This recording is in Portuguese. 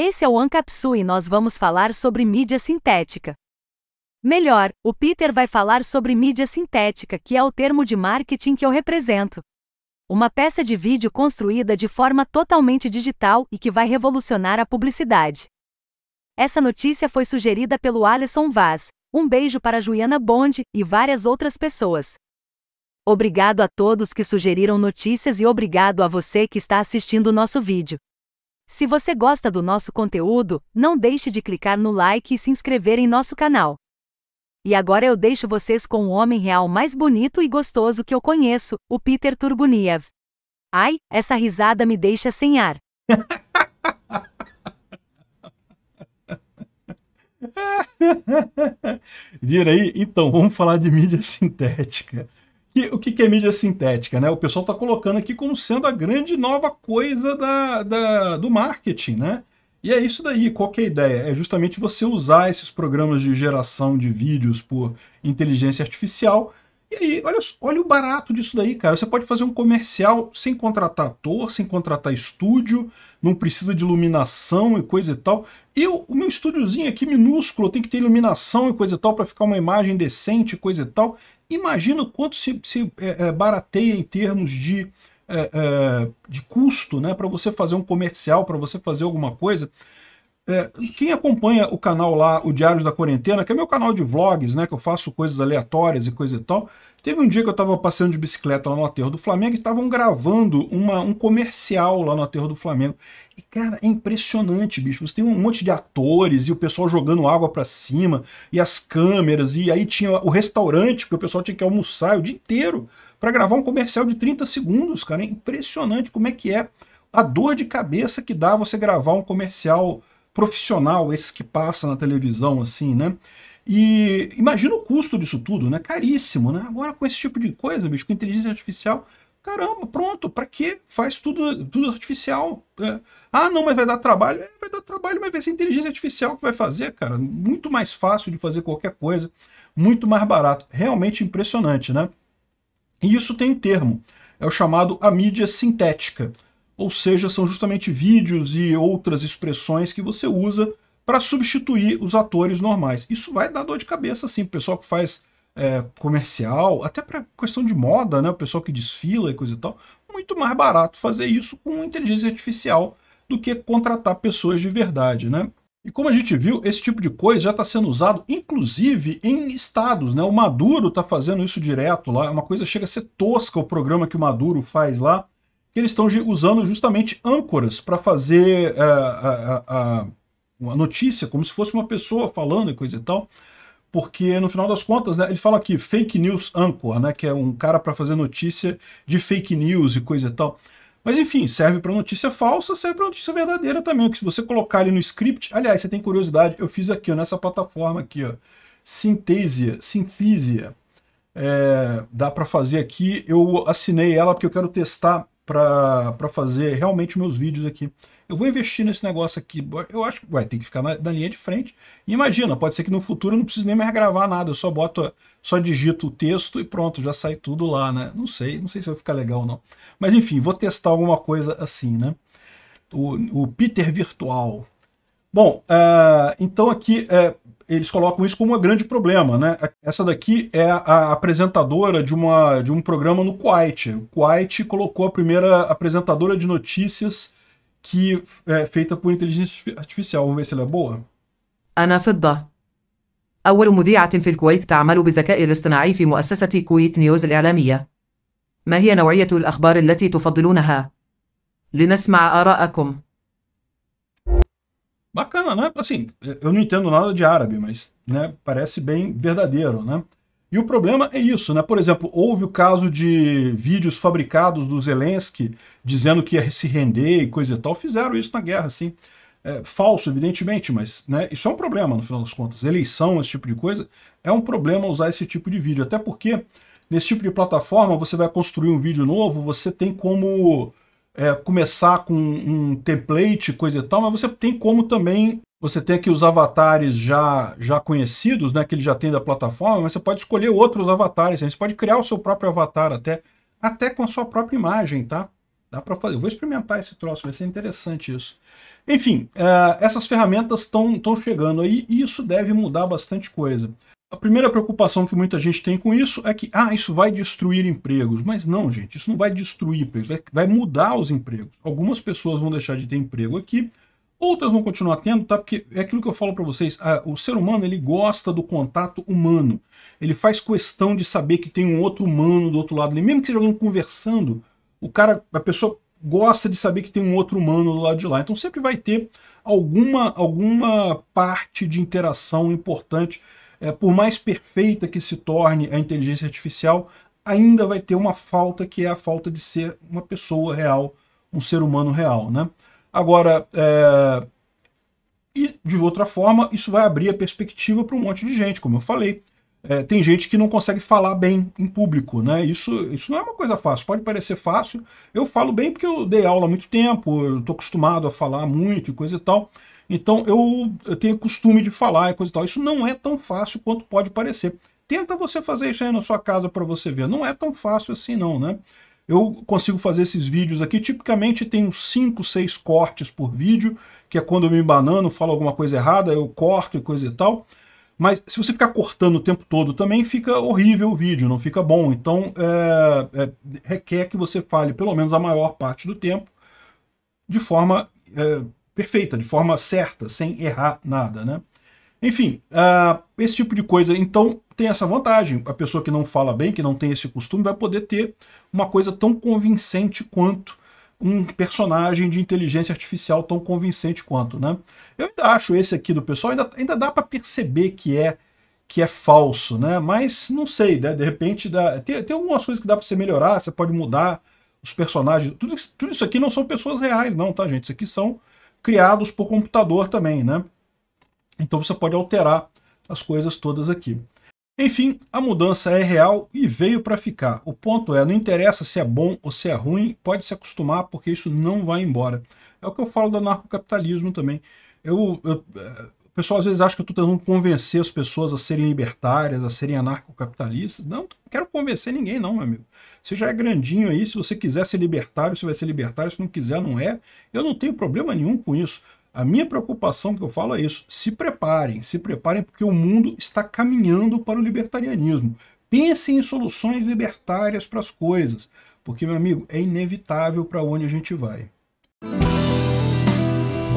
Esse é o Ancapsu e nós vamos falar sobre mídia sintética. Melhor, o Peter vai falar sobre mídia sintética, que é o termo de marketing que eu represento. Uma peça de vídeo construída de forma totalmente digital e que vai revolucionar a publicidade. Essa notícia foi sugerida pelo Alisson Vaz. Um beijo para Juliana Bond e várias outras pessoas. Obrigado a todos que sugeriram notícias e obrigado a você que está assistindo o nosso vídeo. Se você gosta do nosso conteúdo, não deixe de clicar no like e se inscrever em nosso canal. E agora eu deixo vocês com o homem real mais bonito e gostoso que eu conheço, o Peter Turguniev. Ai, essa risada me deixa sem ar. Vira aí, então, vamos falar de mídia sintética. E, o que, é mídia sintética? Né? O pessoal está colocando aqui como sendo a grande nova coisa da, da, do marketing, né? E é isso daí, qual que é a ideia? É justamente você usar esses programas de geração de vídeos por inteligência artificial. E aí, olha, olha o barato disso daí, cara. Você pode fazer um comercial sem contratar ator, sem contratar estúdio, não precisa de iluminação e coisa e tal. Eu, o meu estúdiozinho aqui minúsculo, tem que ter iluminação e coisa e tal para ficar uma imagem decente e coisa e tal. Imagina o quanto se, se é, é, barateia em termos de, é, é de custo né, para você fazer um comercial, para você fazer alguma coisa. É, quem acompanha o canal lá, o Diário da Quarentena, que é meu canal de vlogs, né, que eu faço coisas aleatórias e coisa e tal, teve um dia que eu estava passeando de bicicleta lá no aterro do Flamengo e estavam gravando uma, um comercial lá no aterro do Flamengo. E, cara, é impressionante, bicho. Você tem um monte de atores e o pessoal jogando água para cima e as câmeras. E aí tinha o restaurante, porque o pessoal tinha que almoçar o dia inteiro para gravar um comercial de 30 segundos, cara. É impressionante como é que é a dor de cabeça que dá você gravar um comercial profissional, esses que passam na televisão, assim, né? E imagina o custo disso tudo, né? Caríssimo, né? Agora com esse tipo de coisa, bicho, com inteligência artificial, caramba, pronto, para que Faz tudo, tudo artificial. É. Ah, não, mas vai dar trabalho. É, vai dar trabalho, mas vai ser inteligência artificial que vai fazer, cara. Muito mais fácil de fazer qualquer coisa, muito mais barato. Realmente impressionante, né? E isso tem um termo, é o chamado a mídia sintética ou seja, são justamente vídeos e outras expressões que você usa para substituir os atores normais. Isso vai dar dor de cabeça, assim, o pessoal que faz é, comercial, até para questão de moda, né? O pessoal que desfila e coisa e tal, muito mais barato fazer isso com inteligência artificial do que contratar pessoas de verdade, né? E como a gente viu, esse tipo de coisa já está sendo usado, inclusive, em estados, né? O Maduro está fazendo isso direto lá, é uma coisa chega a ser tosca o programa que o Maduro faz lá, que eles estão usando justamente âncoras para fazer eh, a, a, notícia, como se fosse uma pessoa falando e coisa e tal, porque no final das contas, né, ele fala aqui, fake news anchor, né, que é um cara para fazer notícia de fake news e coisa e tal. Mas enfim, serve para notícia falsa, serve para notícia verdadeira também, que se você colocar ali no script, aliás, você tem curiosidade, eu fiz aqui ó, nessa plataforma aqui, ó, Sintesia, Sinthesia, é, eh, dá para fazer aqui, eu assinei ela porque eu quero testar para fazer realmente meus vídeos aqui. Eu vou investir nesse negócio aqui. Eu acho que vai ter que ficar na, na, linha de frente. E imagina, pode ser que no futuro eu não precise nem mais gravar nada. Eu só boto, só digito o texto e pronto, já sai tudo lá, né? Não sei, não sei se vai ficar legal ou não. Mas enfim, vou testar alguma coisa assim, né? O, o Peter Virtual Bom, uh, então aqui uh, eles colocam isso como um grande problema, né? Essa daqui é a apresentadora de, uma, de um programa no Kuwait. O Kuwait colocou a primeira apresentadora de notícias que é feita por inteligência artificial. Vamos ver se ela é boa. Ana فضة. أول مذيعة في الكويت تعمل بالذكاء الاصطناعي في مؤسسة كويت نيوز الإعلامية. ما هي نوعية الأخبار التي تفضلونها؟ لنسمع آراءكم. Bacana, né? Assim, eu não entendo nada de árabe, mas né, parece bem verdadeiro, né? E o problema é isso, né? Por exemplo, houve o caso de vídeos fabricados do Zelensky dizendo que ia se render e coisa e tal. Fizeram isso na guerra, assim. É, falso, evidentemente, mas né, isso é um problema, no final das contas. Eleição, esse tipo de coisa, é um problema usar esse tipo de vídeo. Até porque, nesse tipo de plataforma, você vai construir um vídeo novo, você tem como é, começar com um template, coisa e tal, mas você tem como também, você tem aqui os avatares já, já conhecidos, né, que ele já tem da plataforma, mas você pode escolher outros avatares, você pode criar o seu próprio avatar até, até com a sua própria imagem, tá? Dá para fazer, eu vou experimentar esse troço, vai ser interessante isso. Enfim, uh, essas ferramentas estão chegando aí e isso deve mudar bastante coisa. A primeira preocupação que muita gente tem com isso é que, ah, isso vai destruir empregos. Mas não, gente, isso não vai destruir empregos, é vai, mudar os empregos. Algumas pessoas vão deixar de ter emprego aqui, outras vão continuar tendo, tá? Porque é aquilo que eu falo para vocês, o ser humano, ele gosta do contato humano. Ele faz questão de saber que tem um outro humano do outro lado. Ele, mesmo que seja alguém conversando, o cara, a pessoa gosta de saber que tem um outro humano do lado de lá. Então sempre vai ter alguma, alguma parte de interação importante é, por mais perfeita que se torne a inteligência artificial, ainda vai ter uma falta que é a falta de ser uma pessoa real, um ser humano real. Né? Agora, é... e de outra forma, isso vai abrir a perspectiva para um monte de gente, como eu falei. É, tem gente que não consegue falar bem em público, né? Isso, isso não é uma coisa fácil, pode parecer fácil. Eu falo bem porque eu dei aula há muito tempo, eu estou acostumado a falar muito e coisa e tal. Então eu, eu tenho costume de falar e coisa e tal. Isso não é tão fácil quanto pode parecer. Tenta você fazer isso aí na sua casa para você ver. Não é tão fácil assim não, né? Eu consigo fazer esses vídeos aqui, tipicamente tem uns 5, 6 cortes por vídeo, que é quando eu me banano, falo alguma coisa errada, eu corto e coisa e tal. Mas se você ficar cortando o tempo todo também, fica horrível o vídeo, não fica bom. Então, é, é, requer que você fale pelo menos a maior parte do tempo de forma é, perfeita, de forma certa, sem errar nada, né? Enfim, uh, esse tipo de coisa. Então, tem essa vantagem. A pessoa que não fala bem, que não tem esse costume, vai poder ter uma coisa tão convincente quanto um personagem de inteligência artificial tão convincente quanto, né? Eu ainda acho esse aqui do pessoal, ainda, ainda dá para perceber que é que é falso, né? Mas não sei, né? de repente dá, tem, tem algumas coisas que dá para você melhorar, você pode mudar os personagens. Tudo, tudo isso aqui não são pessoas reais, não, tá, gente? Isso aqui são criados por computador também, né? Então você pode alterar as coisas todas aqui. Enfim, a mudança é real e veio para ficar. O ponto é, não interessa se é bom ou se é ruim, pode se acostumar porque isso não vai embora. É o que eu falo do anarcocapitalismo também. Eu, eu, é, pessoal às vezes acha que eu estou tentando convencer as pessoas a serem libertárias, a serem anarcocapitalistas. Não, não quero convencer ninguém, não, meu amigo. Você já é grandinho aí, se você quiser ser libertário, você vai ser libertário, se não quiser, não é. Eu não tenho problema nenhum com isso. A minha preocupação que eu falo é isso. Se preparem, se preparem porque o mundo está caminhando para o libertarianismo. Pensem em soluções libertárias para as coisas, porque, meu amigo, é inevitável para onde a gente vai.